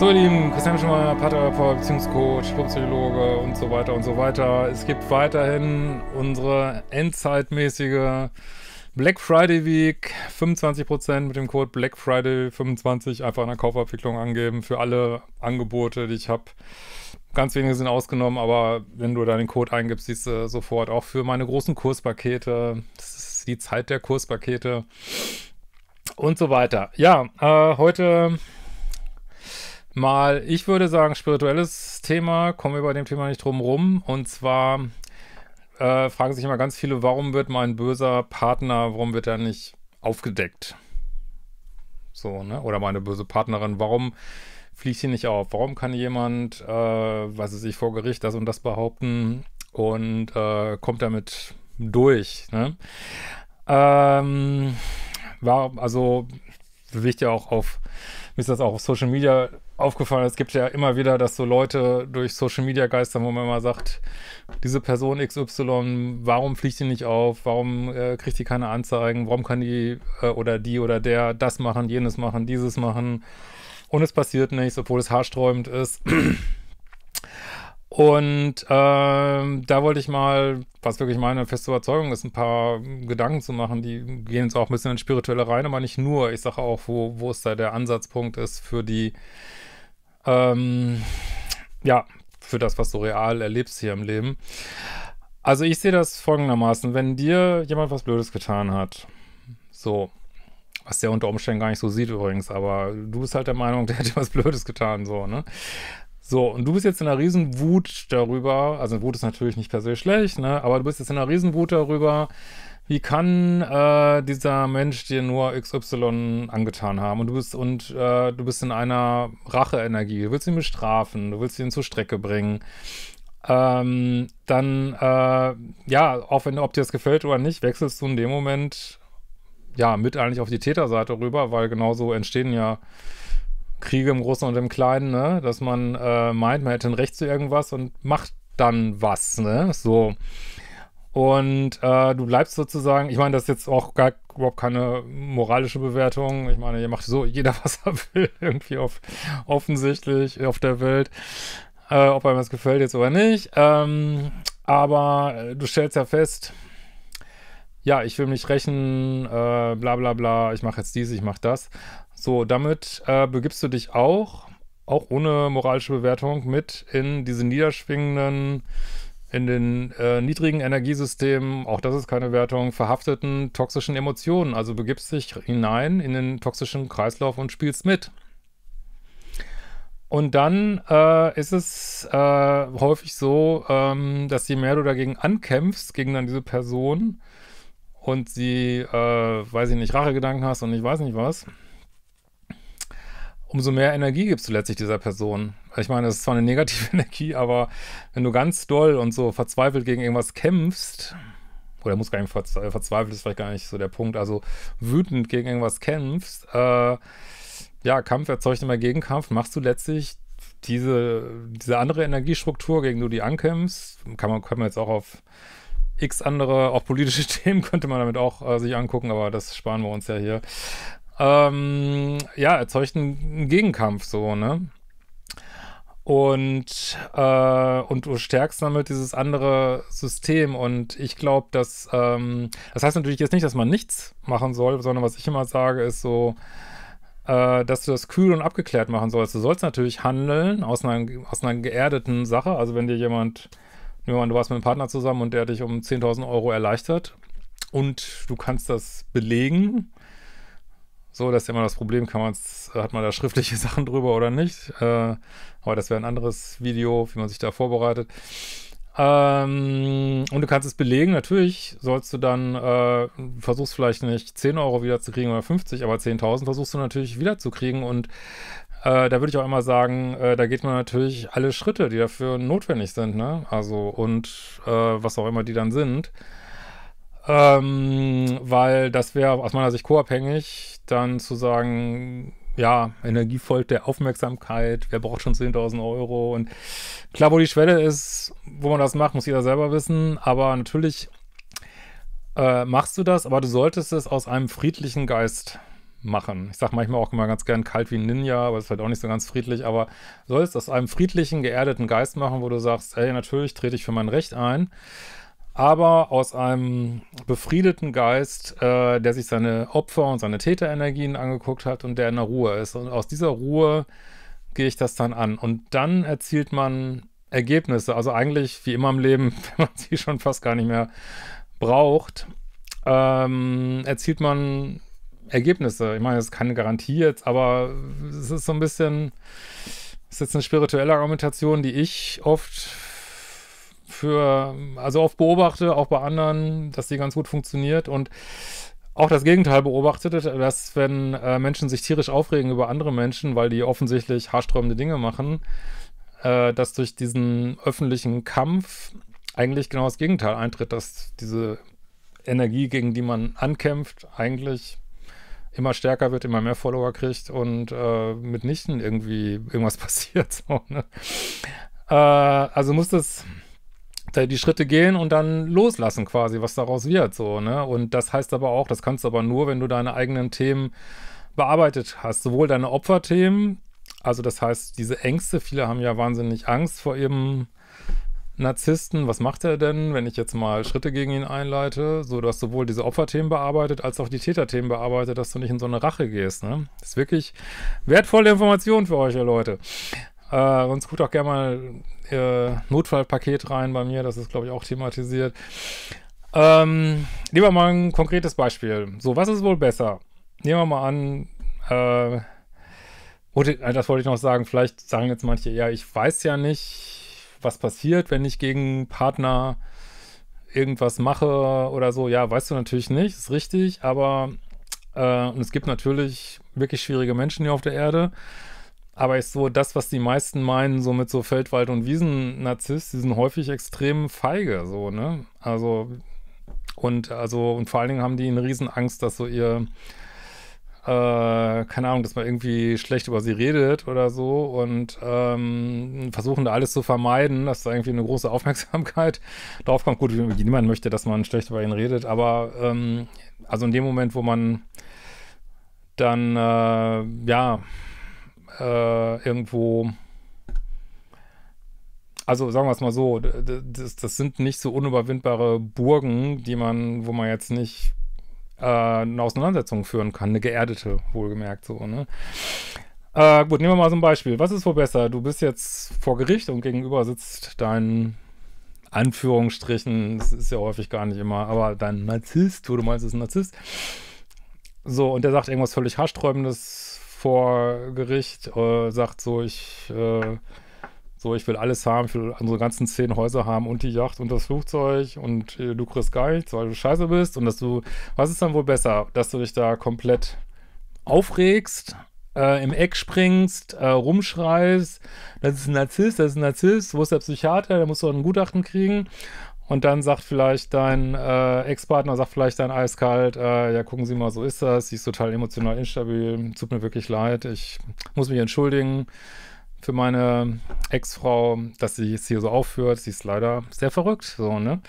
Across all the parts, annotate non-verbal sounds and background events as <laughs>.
So, ihr Lieben, Christian Schumacher, Paartherapeut, Beziehungscoach, Psychologe und so weiter und so weiter. Es gibt weiterhin unsere endzeitmäßige Black Friday Week, 25% mit dem Code Black Friday 25 einfach in der Kaufabwicklung angeben für alle Angebote, die ich habe. Ganz wenige sind ausgenommen, aber wenn du da den Code eingibst, siehst du sofort auch für meine großen Kurspakete. Das ist die Zeit der Kurspakete und so weiter. Ja, äh, heute mal, ich würde sagen, spirituelles Thema, kommen wir bei dem Thema nicht drum rum. Und zwar äh, fragen sich immer ganz viele, warum wird mein böser Partner, warum wird er nicht aufgedeckt? So, ne? Oder meine böse Partnerin, warum fliegt sie nicht auf? Warum kann jemand, äh, was weiß ich, vor Gericht das und das behaupten und äh, kommt damit durch, ne? Ähm, war, also bewegt ja auch auf, mir ist das auch auf Social Media aufgefallen, es gibt ja immer wieder, dass so Leute durch Social Media geistern, wo man immer sagt, diese Person XY, warum fliegt die nicht auf, warum äh, kriegt die keine Anzeigen, warum kann die äh, oder die oder der das machen, jenes machen, dieses machen und es passiert nichts, obwohl es haarsträubend ist. Und ähm, da wollte ich mal, was wirklich meine feste Überzeugung ist, ein paar Gedanken zu machen. Die gehen jetzt auch ein bisschen in Spirituelle rein, aber nicht nur. Ich sage auch, wo, wo es da der Ansatzpunkt ist für die ähm, ja, für das, was du real erlebst hier im Leben. Also ich sehe das folgendermaßen, wenn dir jemand was Blödes getan hat, so, was der unter Umständen gar nicht so sieht übrigens, aber du bist halt der Meinung, <laughs> der hätte was Blödes getan, so, ne? So, und du bist jetzt in einer Riesenwut darüber, also Wut ist natürlich nicht per se schlecht, ne? Aber du bist jetzt in einer Riesenwut darüber, wie kann äh, dieser Mensch dir nur XY angetan haben? Und du bist und äh, du bist in einer Racheenergie. Du willst ihn bestrafen, du willst ihn zur Strecke bringen. Ähm, dann, äh, ja, auch wenn, ob dir das gefällt oder nicht, wechselst du in dem Moment ja mit eigentlich auf die Täterseite rüber, weil genauso entstehen ja Kriege im Großen und im Kleinen, ne? Dass man äh, meint, man hätte ein Recht zu irgendwas und macht dann was, ne? So. Und äh, du bleibst sozusagen, ich meine, das ist jetzt auch gar überhaupt keine moralische Bewertung. Ich meine, ihr macht so jeder, <laughs> was er will, irgendwie auf, offensichtlich auf der Welt. Äh, ob einem das gefällt jetzt oder nicht. Ähm, aber äh, du stellst ja fest, ja, ich will mich rächen, äh, bla bla bla, ich mache jetzt dies, ich mache das. So, damit äh, begibst du dich auch, auch ohne moralische Bewertung, mit in diese niederschwingenden in den äh, niedrigen Energiesystemen, auch das ist keine Wertung, verhafteten toxischen Emotionen. Also begibst dich hinein in den toxischen Kreislauf und spielst mit. Und dann äh, ist es äh, häufig so, ähm, dass je mehr du dagegen ankämpfst, gegen dann diese Person und sie, äh, weiß ich nicht, Rachegedanken hast und ich weiß nicht was, umso mehr Energie gibst du letztlich dieser Person. Ich meine, das ist zwar eine negative <laughs> Energie, aber wenn du ganz doll und so verzweifelt gegen irgendwas kämpfst, oder muss gar nicht verzwe äh, verzweifelt, ist vielleicht gar nicht so der Punkt, also wütend gegen irgendwas kämpfst, äh, ja, Kampf erzeugt immer Gegenkampf, machst du letztlich diese, diese andere Energiestruktur, gegen die du die ankämpfst, kann man, kann man jetzt auch auf x andere, auch politische <laughs> Themen könnte man damit auch äh, sich angucken, aber das sparen wir uns ja hier. Ähm, ja, erzeugt einen, einen Gegenkampf so, ne? und, äh, und du stärkst damit dieses andere System. Und ich glaube, dass ähm, das heißt natürlich jetzt nicht, dass man nichts machen soll, sondern was ich immer sage, ist so, äh, dass du das kühl und abgeklärt machen sollst. Du sollst natürlich handeln aus einer, aus einer geerdeten Sache. Also wenn dir jemand, nehmen du warst mit einem Partner zusammen und der dich um 10.000 Euro erleichtert und du kannst das belegen, so, das ist immer das Problem, kann man's, hat man da schriftliche <laughs> Sachen drüber oder nicht. Äh, aber das wäre ein anderes Video, wie man sich da vorbereitet. Ähm, und du kannst es belegen, natürlich sollst du dann, äh, versuchst vielleicht nicht 10 Euro wiederzukriegen oder 50, aber 10.000 versuchst du natürlich wiederzukriegen und äh, da würde ich auch immer sagen, äh, da geht man natürlich alle Schritte, die dafür notwendig sind, ne? Also und äh, was auch immer die dann sind. Ähm, weil das wäre aus meiner Sicht co-abhängig dann zu sagen, ja, Energie folgt der Aufmerksamkeit, wer braucht schon 10.000 Euro? Und klar, wo die Schwelle ist, wo man das macht, muss jeder selber wissen, aber natürlich äh, machst du das, aber du solltest es aus einem friedlichen Geist machen. Ich sage manchmal auch immer ganz gern kalt wie ein Ninja, aber es ist halt auch nicht so ganz friedlich, aber du sollst aus einem friedlichen, geerdeten Geist machen, wo du sagst, ey, natürlich trete ich für mein Recht ein, aber aus einem befriedeten Geist, äh, der sich seine Opfer und seine Täterenergien angeguckt hat und der in der Ruhe ist. Und aus dieser Ruhe gehe ich das dann an. Und dann erzielt man Ergebnisse. Also eigentlich wie immer im Leben, <laughs> wenn man sie schon fast gar nicht mehr braucht, ähm, erzielt man Ergebnisse. Ich meine, das ist keine Garantie jetzt, aber es ist so ein bisschen, es ist jetzt eine spirituelle Argumentation, die ich oft für, also oft beobachte, auch bei anderen, dass die ganz gut funktioniert und auch das Gegenteil beobachtet, dass wenn äh, Menschen sich tierisch aufregen über andere Menschen, weil die offensichtlich haarsträubende Dinge machen, äh, dass durch diesen öffentlichen Kampf eigentlich genau das Gegenteil eintritt, dass diese Energie, gegen die man ankämpft, eigentlich immer stärker wird, immer mehr Follower kriegt und äh, mitnichten irgendwie irgendwas <laughs> passiert. So, ne? äh, also muss das die Schritte gehen und dann loslassen quasi, was daraus wird. So, ne? Und das heißt aber auch, das kannst du aber nur, wenn du deine eigenen Themen bearbeitet hast. Sowohl deine Opferthemen, also das heißt, diese Ängste, viele haben ja wahnsinnig Angst vor ihrem Narzissten. Was macht er denn, wenn ich jetzt mal Schritte gegen ihn einleite? So, du hast sowohl diese Opferthemen bearbeitet, als auch die Täterthemen bearbeitet, dass du nicht in so eine Rache gehst. Ne? Das ist wirklich wertvolle Information für euch, ihr Leute. Äh, sonst guckt auch gerne mal äh, Notfallpaket rein bei mir, das ist, glaube ich, auch thematisiert. Ähm, nehmen wir mal ein konkretes Beispiel. So, was ist wohl besser? Nehmen wir mal an, äh, oder, äh, das wollte ich noch sagen, vielleicht sagen jetzt manche, ja, ich weiß ja nicht, was passiert, wenn ich gegen Partner irgendwas mache oder so. Ja, weißt du natürlich nicht, ist richtig, aber äh, und es gibt natürlich wirklich schwierige Menschen hier auf der Erde. Aber ist so das, was die meisten meinen, so mit so Feldwald- und Wiesen-Narzisst, die sind häufig extrem feige, so, ne? Also, und also, und vor allen Dingen haben die eine riesen Angst, dass so ihr, äh, keine Ahnung, dass man irgendwie schlecht über sie redet oder so und ähm, versuchen da alles zu vermeiden, dass da irgendwie eine große <laughs> Aufmerksamkeit drauf kommt. Gut, niemand möchte, dass man schlecht über ihn redet, aber ähm, also in dem Moment, wo man dann, äh, ja, äh, irgendwo, also sagen wir es mal so, das, das, sind nicht so unüberwindbare Burgen, die man, wo man jetzt nicht äh, eine Auseinandersetzung führen kann, eine geerdete, wohlgemerkt so, ne? Äh, gut, nehmen wir mal so ein Beispiel. Was ist wohl besser? Du bist jetzt vor Gericht und gegenüber sitzt dein Anführungsstrichen, das ist ja häufig gar nicht immer, aber dein Narzisst, wo du meinst, ist ein Narzisst. So, und der sagt irgendwas völlig haarsträubendes, vor Gericht, äh, sagt so, ich, äh, so, ich will alles haben, ich will unsere ganzen zehn Häuser haben und die Yacht und das Flugzeug und äh, du kriegst gar nichts, weil du scheiße bist und dass du, was ist dann wohl besser, dass du dich da komplett aufregst, äh, im Eck springst, äh, rumschreist, das ist ein Narzisst, das ist ein Narzisst, wo ist der Psychiater, der muss doch ein Gutachten kriegen und dann sagt vielleicht dein äh, Ex-Partner, sagt vielleicht dein Eiskalt, äh, ja, gucken Sie mal, so ist das. Sie ist total emotional instabil. Tut mir wirklich leid. Ich muss mich entschuldigen für meine Ex-Frau, dass sie es hier so aufführt. Sie ist leider sehr verrückt. So, ne?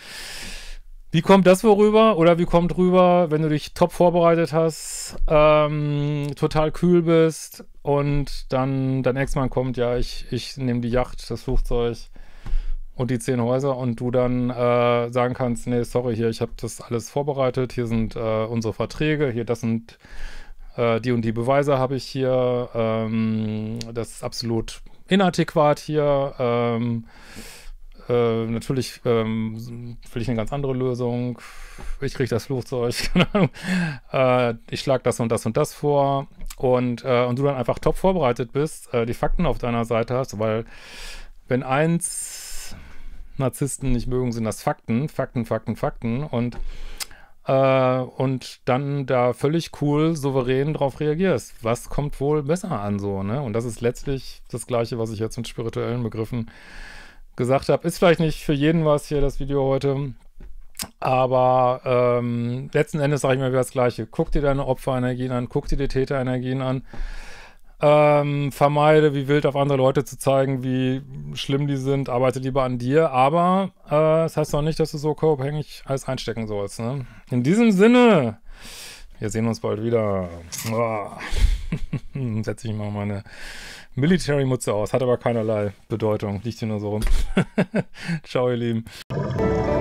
Wie kommt das vorüber? Oder wie kommt rüber, wenn du dich top vorbereitet hast, ähm, total kühl bist und dann dein Ex-Mann kommt, ja, ich, ich nehme die Yacht, das Flugzeug und die zehn Häuser und du dann äh, sagen kannst, nee, sorry, hier, ich habe das alles vorbereitet, hier sind äh, unsere Verträge, hier, das sind äh, die und die Beweise habe ich hier, ähm, das ist absolut inadäquat hier, ähm, äh, natürlich ähm, will ich eine ganz andere Lösung, ich kriege das Flugzeug, <laughs> äh, ich schlage das und das und das vor und, äh, und du dann einfach top vorbereitet bist, die Fakten auf deiner Seite hast, weil wenn eins Narzissten nicht mögen, sind das Fakten. Fakten, Fakten, Fakten. Und, äh, und dann da völlig cool, souverän drauf reagierst. Was kommt wohl besser an so, ne? Und das ist letztlich das Gleiche, was ich jetzt mit spirituellen Begriffen gesagt habe. Ist vielleicht nicht für jeden was hier das Video heute. Aber ähm, letzten Endes sage ich mir wieder das Gleiche. Guck dir deine Opferenergien an, guck dir die Täterenergien an. Ähm, vermeide, wie wild auf andere Leute zu zeigen, wie schlimm die sind, arbeite lieber an dir, aber äh, das heißt noch nicht, dass du so co-abhängig alles einstecken sollst. Ne? In diesem Sinne, wir sehen uns bald wieder. Ah. <laughs> Setze ich mal meine military mutze aus, hat aber keinerlei Bedeutung, liegt hier nur so rum. <laughs> Ciao, ihr Lieben.